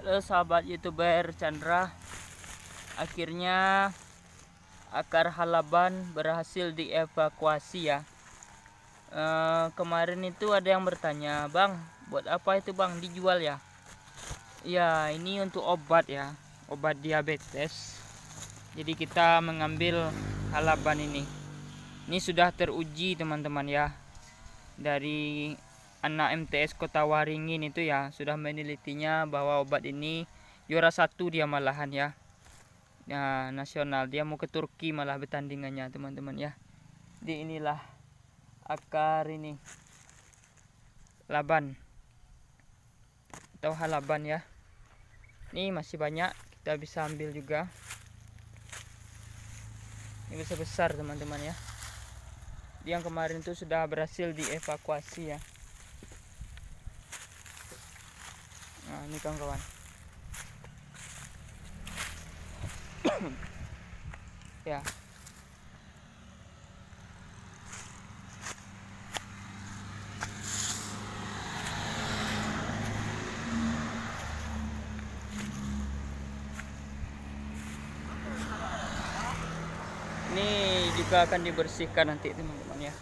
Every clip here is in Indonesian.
Halo eh, sahabat youtuber Chandra Akhirnya akar halaban berhasil dievakuasi ya e, Kemarin itu ada yang bertanya Bang buat apa itu bang dijual ya Ya ini untuk obat ya Obat diabetes Jadi kita mengambil halaban ini Ini sudah teruji teman-teman ya Dari anak MTS Kota Waringin itu ya sudah menelitinya bahwa obat ini juara satu dia malahan ya nah nasional dia mau ke Turki malah bertandingannya teman-teman ya di inilah akar ini laban atau halaban ya ini masih banyak kita bisa ambil juga ini besar besar teman-teman ya yang kemarin itu sudah berhasil dievakuasi ya nah ini kawan-kawan ya ini juga akan dibersihkan nanti teman-teman ya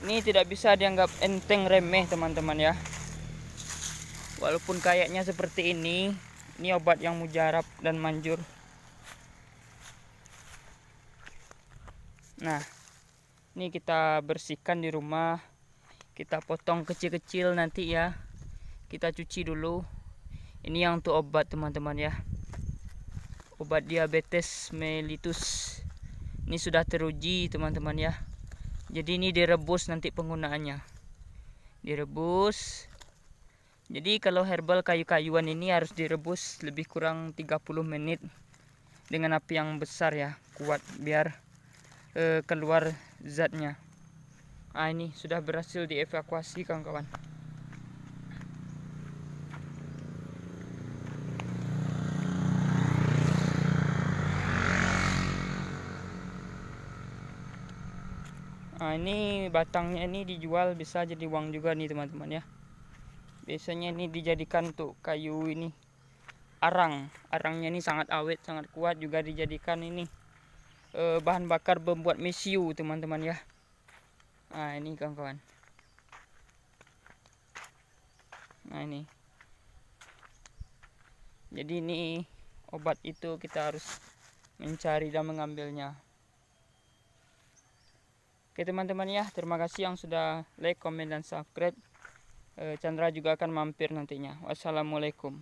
ini tidak bisa dianggap enteng remeh teman-teman ya walaupun kayaknya seperti ini ini obat yang mujarab dan manjur nah ini kita bersihkan di rumah kita potong kecil-kecil nanti ya kita cuci dulu ini yang untuk obat teman-teman ya obat diabetes melitus. ini sudah teruji teman-teman ya jadi ini direbus nanti penggunaannya direbus jadi kalau herbal kayu-kayuan ini harus direbus lebih kurang 30 menit dengan api yang besar ya kuat biar uh, keluar zatnya nah ini sudah berhasil dievakuasi kawan-kawan nah ini batangnya ini dijual bisa jadi uang juga nih teman-teman ya biasanya ini dijadikan untuk kayu ini arang arangnya ini sangat awet sangat kuat juga dijadikan ini eh, bahan bakar membuat mesiu teman-teman ya nah ini kawan-kawan nah ini jadi ini obat itu kita harus mencari dan mengambilnya Oke teman-teman ya, terima kasih yang sudah like, komen, dan subscribe. Eh, Chandra juga akan mampir nantinya. Wassalamualaikum.